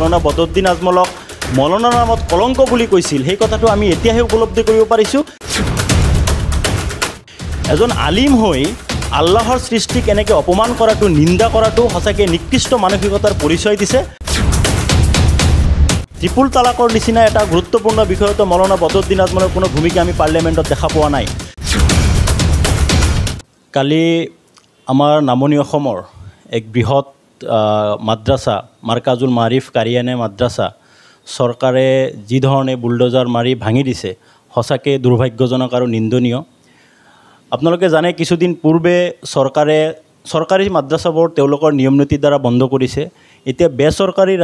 মৌলানা বদউদ্দিন আজমলক মৌলানাৰ নামত কলংক বুলি কৈছিল সেই কথাটো আমি এতিয়াহে উপলব্ধি কৰিব পাৰিছোঁ এজন আলিম হৈ আল্লাহৰ সৃষ্টিক এনেকৈ অপমান কৰাটো নিন্দা কৰাটো সঁচাকৈ নিকৃষ্ট মানসিকতাৰ পৰিচয় দিছে ত্ৰিপুল তালাকৰ নিচিনা এটা গুৰুত্বপূৰ্ণ বিষয়তো মৌলানা বদউদ্দিন আজমলৰ কোনো ভূমিকা আমি পাৰ্লিয়ামেণ্টত দেখা পোৱা নাই কালি আমাৰ নামনি অসমৰ এক বৃহৎ মাদ্ৰাছা মাৰ্কাজুল মাৰিফ কাৰিয়ানে মাদ্ৰাছা চৰকাৰে যিধৰণে বুলডজাৰ মাৰি ভাঙি দিছে সঁচাকৈ দুৰ্ভাগ্যজনক আৰু নিন্দনীয় আপোনালোকে জানে কিছুদিন পূৰ্বে চৰকাৰে চৰকাৰী মাদ্ৰাছাবোৰ তেওঁলোকৰ নিয়ম নীতিৰ দ্বাৰা বন্ধ কৰিছে এতিয়া বেচৰকাৰী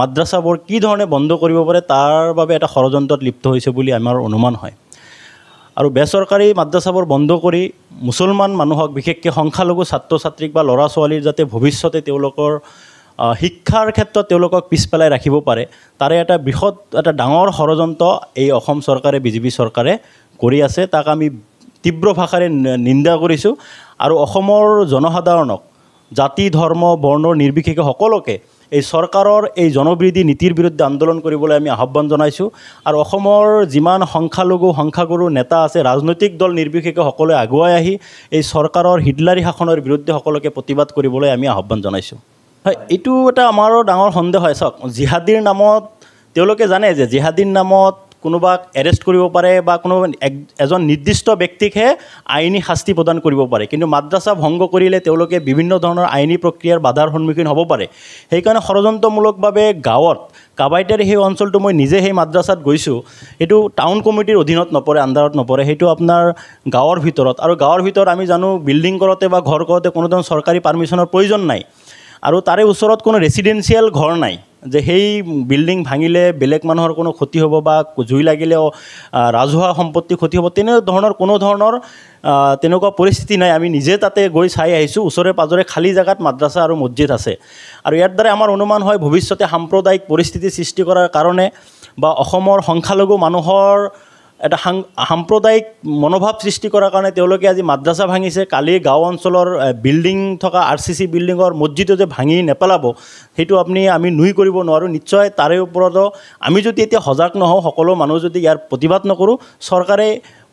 মাদ্ৰাছাবোৰ কি ধৰণে বন্ধ কৰিব পাৰে তাৰ বাবে এটা ষড়যন্ত্ৰত লিপ্ত হৈছে বুলি আমাৰ অনুমান হয় আৰু বেচৰকাৰী মাদ্ৰাছাবোৰ বন্ধ কৰি মুছলমান মানুহক বিশেষকৈ সংখ্যালঘু ছাত্ৰ ছাত্ৰীক বা ল'ৰা ছোৱালীৰ যাতে ভৱিষ্যতে তেওঁলোকৰ শিক্ষাৰ ক্ষেত্ৰত তেওঁলোকক পিছ পেলাই ৰাখিব পাৰে তাৰে এটা বৃহৎ এটা ডাঙৰ ষড়যন্ত্ৰ এই অসম চৰকাৰে বিজেপি চৰকাৰে কৰি আছে তাক আমি তীব্ৰ ভাষাৰে নিন্দা কৰিছোঁ আৰু অসমৰ জনসাধাৰণক জাতি ধৰ্ম বৰ্ণ নিৰ্বিশেষে সকলোকে এই চৰকাৰৰ এই জনবৃদ্ধি নীতিৰ বিৰুদ্ধে আন্দোলন কৰিবলৈ আমি আহ্বান জনাইছোঁ আৰু অসমৰ যিমান সংখ্যালঘু সংখ্যাগুৰু নেতা আছে ৰাজনৈতিক দল নিৰ্বিশেষে সকলোৱে আগুৱাই আহি এই চৰকাৰৰ হিডলাৰী শাসনৰ বিৰুদ্ধে সকলোকে প্ৰতিবাদ কৰিবলৈ আমি আহ্বান জনাইছোঁ হয় এইটো এটা আমাৰো ডাঙৰ সন্দেহ হয় চাওক জিহাদীৰ নামত তেওঁলোকে জানে যে জিহাদীৰ নামত কোনোবাক এৰেষ্ট কৰিব পাৰে বা কোনো এক এজন নিৰ্দিষ্ট ব্যক্তিকহে আইনী শাস্তি প্ৰদান কৰিব পাৰে কিন্তু মাদ্ৰাছা ভংগ কৰিলে তেওঁলোকে বিভিন্ন ধৰণৰ আইনী প্ৰক্ৰিয়াৰ বাধাৰ সন্মুখীন হ'ব পাৰে সেইকাৰণে ষড়যন্ত্ৰমূলকভাৱে গাঁৱত কাবাইটাৰী সেই অঞ্চলটো মই নিজে সেই মাদ্ৰাছাত গৈছোঁ সেইটো টাউন কমিটিৰ অধীনত নপৰে আণ্ডাৰত নপৰে সেইটো আপোনাৰ গাঁৱৰ ভিতৰত আৰু গাঁৱৰ ভিতৰত আমি জানো বিল্ডিং কৰোঁতে বা ঘৰ কৰোঁতে কোনো ধৰণৰ চৰকাৰী পাৰ্মিশ্যনৰ প্ৰয়োজন নাই আৰু তাৰে ওচৰত কোনো ৰেচিডেঞ্চিয়েল ঘৰ নাই যে সেই বিল্ডিং ভাঙিলে বেলেগ মানুহৰ কোনো ক্ষতি হ'ব বা জুই লাগিলেও ৰাজহুৱা সম্পত্তি ক্ষতি হ'ব তেনেধৰণৰ কোনো ধৰণৰ তেনেকুৱা পৰিস্থিতি নাই আমি নিজে তাতে গৈ চাই আহিছোঁ ওচৰে পাঁজৰে খালী জেগাত মাদ্ৰাছা আৰু মছজিদ আছে আৰু ইয়াৰ দ্বাৰাই আমাৰ অনুমান হয় ভৱিষ্যতে সাম্প্ৰদায়িক পৰিস্থিতি সৃষ্টি কৰাৰ কাৰণে বা অসমৰ সংখ্যালঘু মানুহৰ এটা সাং সাম্প্ৰদায়িক মনোভাৱ সৃষ্টি কৰাৰ কাৰণে তেওঁলোকে আজি মাদ্ৰাছা ভাঙিছে কালি গাঁও অঞ্চলৰ বিল্ডিং থকা আৰ চি চি বিল্ডিঙৰ মছজিদো যে ভাঙি নেপেলাব সেইটো আপুনি আমি নুই কৰিব নোৱাৰোঁ নিশ্চয় তাৰে ওপৰতো আমি যদি এতিয়া সজাগ নহওঁ সকলো মানুহ যদি ইয়াৰ প্ৰতিবাদ নকৰোঁ চৰকাৰে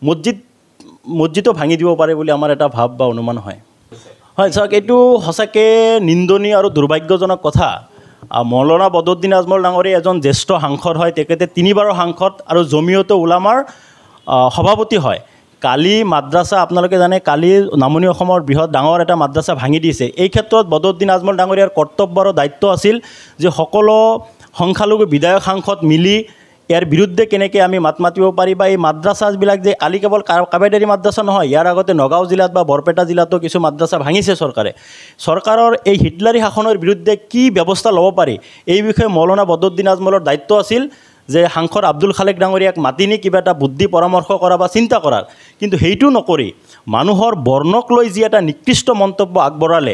মছজিদ মছজিদো ভাঙি দিব পাৰে বুলি আমাৰ এটা ভাৱ বা অনুমান হয় হয় চাওক এইটো সঁচাকৈ নিন্দনীয় আৰু দুৰ্ভাগ্যজনক কথা মৌলানা বদউদ্দিন আজমল ডাঙৰী এজন জ্যেষ্ঠ সাংসদ হয় তেখেতে তিনিবাৰৰ সাংসদ আৰু জমিয়ত ওলামাৰ সভাপতি হয় কালি মাদ্ৰাছা আপোনালোকে জানে কালি নামনি অসমৰ বৃহৎ ডাঙৰ এটা মাদ্ৰাছা ভাঙি দিছে এই ক্ষেত্ৰত বদউদ্দিন আজমল ডাঙৰীয়াৰ কৰ্তব্য আৰু দায়িত্ব আছিল যে সকলো সংখ্যালঘু বিধায়ক সাংসদ মিলি ইয়াৰ বিৰুদ্ধে কেনেকৈ আমি মাত মাতিব পাৰি বা এই মাদ্ৰাছাবিলাক যে আলি কেৱল কাবেদাৰী মাদ্ৰাছা নহয় ইয়াৰ আগতে নগাঁও জিলাত বা বৰপেটা জিলাতো কিছু মাদ্ৰাছা ভাঙিছে চৰকাৰে চৰকাৰৰ এই হিটলাৰী শাসনৰ বিৰুদ্ধে কি ব্যৱস্থা ল'ব পাৰি এই বিষয়ে মৌলানা বদৰুদ্দিন আজমলৰ দায়িত্ব আছিল যে সাংসদ আব্দুল খালেক ডাঙৰীয়াক মাতি নি কিবা এটা বুদ্ধি পৰামৰ্শ কৰা বা চিন্তা কৰাৰ কিন্তু সেইটো নকৰি মানুহৰ বৰ্ণক লৈ যি এটা নিকৃষ্ট মন্তব্য আগবঢ়ালে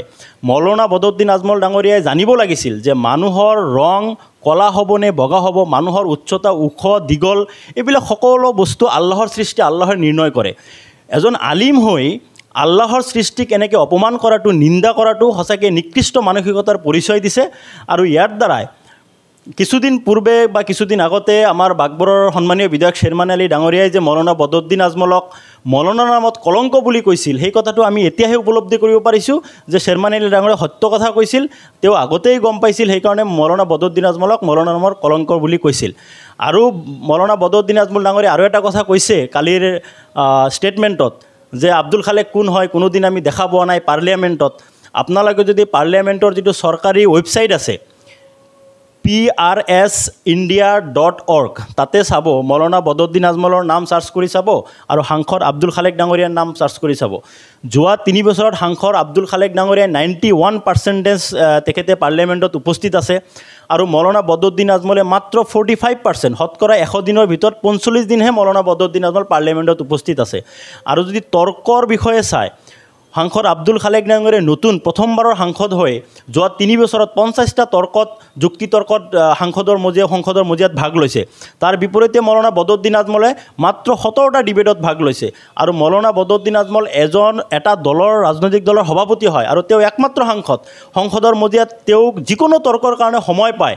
মৌলানা বদৰুদ্দিন আজমল ডাঙৰীয়াই জানিব লাগিছিল যে মানুহৰ ৰং কলা হ'বনে বগা হ'ব মানুহৰ উচ্চতা ওখ দীঘল এইবিলাক সকলো বস্তু আল্লাহৰ সৃষ্টি আল্লাহে নিৰ্ণয় কৰে এজন আলিম হৈ আল্লাহৰ সৃষ্টিক এনেকৈ অপমান কৰাটো নিন্দা কৰাটো সঁচাকৈ নিকৃষ্ট মানসিকতাৰ পৰিচয় দিছে আৰু ইয়াৰ দ্বাৰাই কিছুদিন পূৰ্বে বা কিছুদিন আগতে আমাৰ বাগবৰৰ সন্মানীয় বিধায়ক শ্বেৰমান আলী ডাঙৰীয়াই যে মৰণা বদৰুদ্দিন আজমলক মৰণৰ নামত কলংক বুলি কৈছিল সেই কথাটো আমি এতিয়াহে উপলব্ধি কৰিব পাৰিছোঁ যে শ্বেৰমান আলী ডাঙৰীয়াই সত্য কথা কৈছিল তেওঁ আগতেই গম পাইছিল সেইকাৰণে মৰণা বদৰুদ্দিন আজমলক মৰণা নামত কলংক বুলি কৈছিল আৰু মৰণা বদৰুদ্দিন আজমল ডাঙৰীয়া আৰু এটা কথা কৈছে কালিৰ ষ্টেটমেণ্টত যে আব্দুল খালেক কোন হয় কোনোদিন আমি দেখা পোৱা নাই পাৰ্লিয়ামেণ্টত আপোনালোকে যদি পাৰ্লিয়ামেণ্টৰ যিটো চৰকাৰী ৱেবছাইট আছে P R S India dot org তাতে চাব মৌলানা বদউদ্দিন আজমলৰ নাম চাৰ্চ কৰি চাব আৰু সাংসদ আব্দুল খালেক ডাঙৰীয়াৰ নাম চাৰ্চ কৰি চাব যোৱা তিনি বছৰত সাংসদ আব্দুল খালেক ডাঙৰীয়াই নাইণ্টি ওৱান পাৰ্চেণ্টেজ তেখেতে পাৰ্লিয়ামেণ্টত উপস্থিত আছে আৰু মৌলানা বদউদ্দিন আজমলে মাত্ৰ ফৰ্টি ফাইভ পাৰ্চেণ্ট শতকৰা এশ দিনৰ ভিতৰত পঞ্চল্লিছ দিনহে মৌলানা বদউদ্দিন আজমল পাৰ্লিয়ামেণ্টত উপস্থিত আছে আৰু যদি তৰ্কৰ বিষয়ে চায় সাংসদ আব্দুল খালেক ডাঙৰে নতুন প্ৰথমবাৰৰ সাংসদ হৈ যোৱা তিনি বছৰত পঞ্চাছটা তৰ্কত যুক্তিতৰ্কত সাংসদৰ মজিয়া সংসদৰ মজিয়াত ভাগ লৈছে তাৰ বিপৰীতে মৌলানা বদৰুদ্দিন আজমলে মাত্ৰ সোতৰটা ডিবেটত ভাগ লৈছে আৰু মৌলানা বদৰুদ্দিন আজমল এজন এটা দলৰ ৰাজনৈতিক দলৰ সভাপতি হয় আৰু তেওঁ একমাত্ৰ সাংসদ সংসদৰ মজিয়াত তেওঁক যিকোনো তৰ্কৰ কাৰণে সময় পায়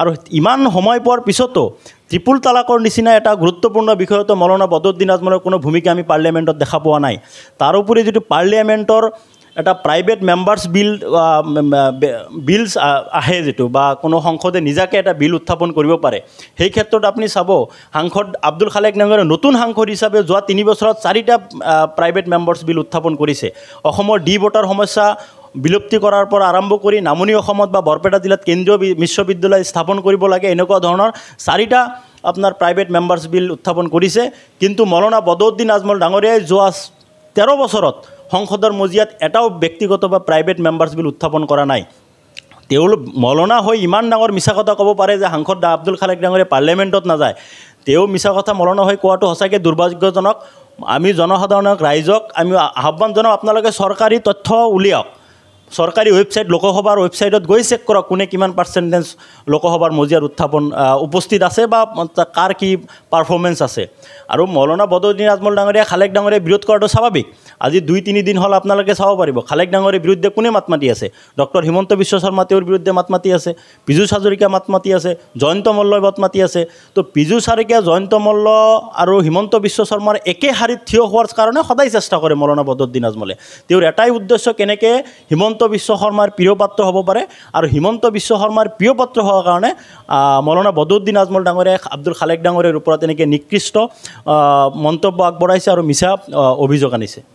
আৰু ইমান সময় পোৱাৰ পিছতো ত্ৰিপুল তালাকৰ নিচিনা এটা গুৰুত্বপূৰ্ণ বিষয়তো মৌলানা বদৰুদ্দিন আজমলৰ কোনো ভূমিকা আমি পাৰ্লিয়ামেণ্টত দেখা পোৱা নাই তাৰোপৰি যিটো পাৰ্লিয়ামেণ্টৰ এটা প্ৰাইভেট মেম্বাৰ্ছ বিল বিলছ আহে যিটো বা কোনো সংসদে নিজাকে এটা বিল উত্থাপন কৰিব পাৰে সেই ক্ষেত্ৰত আপুনি চাব সাংসদ আব্দুল খালেক নাঙৰে নতুন সাংসদ হিচাপে যোৱা তিনি বছৰত চাৰিটা প্ৰাইভেট মেম্বাৰ্ছ বিল উত্থাপন কৰিছে অসমৰ ডি ভোটাৰ সমস্যা বিলুপ্তি কৰাৰ পৰা আৰম্ভ কৰি নামনি অসমত বা বৰপেটা জিলাত কেন্দ্ৰীয় বিশ্ববিদ্যালয় স্থাপন কৰিব লাগে এনেকুৱা ধৰণৰ চাৰিটা আপোনাৰ প্ৰাইভেট মেম্বাৰছ বিল উত্থাপন কৰিছে কিন্তু মৌলনা বদৌদ্দিন আজমল ডাঙৰীয়াই যোৱা তেৰ বছৰত সংসদৰ মজিয়াত এটাও ব্যক্তিগত বা প্ৰাইভেট মেম্বাৰছ বিল উত্থাপন কৰা নাই তেওঁলোক মলনা হৈ ইমান ডাঙৰ মিছা কথা ক'ব পাৰে যে সাংসদ আব্দুল খালেক ডাঙৰীয়া পাৰ্লিয়ামেণ্টত নাযায় তেওঁ মিছা কথা মলনা হৈ কোৱাটো সঁচাকৈ দুৰ্ভাগ্যজনক আমি জনসাধাৰণক ৰাইজক আমি আহ্বান জনাওঁ আপোনালোকে চৰকাৰী তথ্য উলিয়াওক চৰকাৰী ৱেবছাইট লোকসভাৰ ৱেবছাইটত গৈ চেক কৰক কোনে কিমান পাৰ্চেণ্টেজ লোকসভাৰ মজিয়াত উত্থাপন উপস্থিত আছে বা কাৰ কি পাৰফৰ্মেঞ্চ আছে আৰু মৌলনা বদৌদ্দিন আজমল ডাঙৰীয়া খালেক ডাঙৰীয়া বিৰোধ কৰাটো স্বাভাৱিক আজি দুই তিনিদিন হ'ল আপোনালোকে চাব পাৰিব খালেক ডাঙৰীৰ বিৰুদ্ধে কোনে মাত মাতি আছে ডক্টৰ হিমন্ত বিশ্ব শৰ্মা তেওঁৰ বিৰুদ্ধে মাত মাতি আছে পীযুষ হাজৰিকা মাত মাতি আছে জয়ন্ত মল্লই মাত মাতি আছে তো পীযুষ হাজৰিকা জয়ন্ত মল্ল আৰু হিমন্ত বিশ্ব শৰ্মাৰ একে শাৰীত থিয় হোৱাৰ কাৰণে সদায় চেষ্টা কৰে মৌলনা বদৌদ্দিন আজমলে তেওঁৰ এটাই উদ্দেশ্য কেনেকৈ হিমন্ত হিমন্ত বিশ্ব শৰ্মাৰ প্ৰিয় পাত্ৰ হ'ব পাৰে আৰু হিমন্ত বিশ্ব শৰ্মাৰ প্ৰিয় পাত্ৰ হোৱাৰ কাৰণে মৌলানা বদউদ্দিন আজমল ডাঙৰে আব্দুল খালেক ডাঙৰীয়াৰ ওপৰত এনেকৈ নিকৃষ্ট মন্তব্য আগবঢ়াইছে আৰু মিছা অভিযোগ আনিছে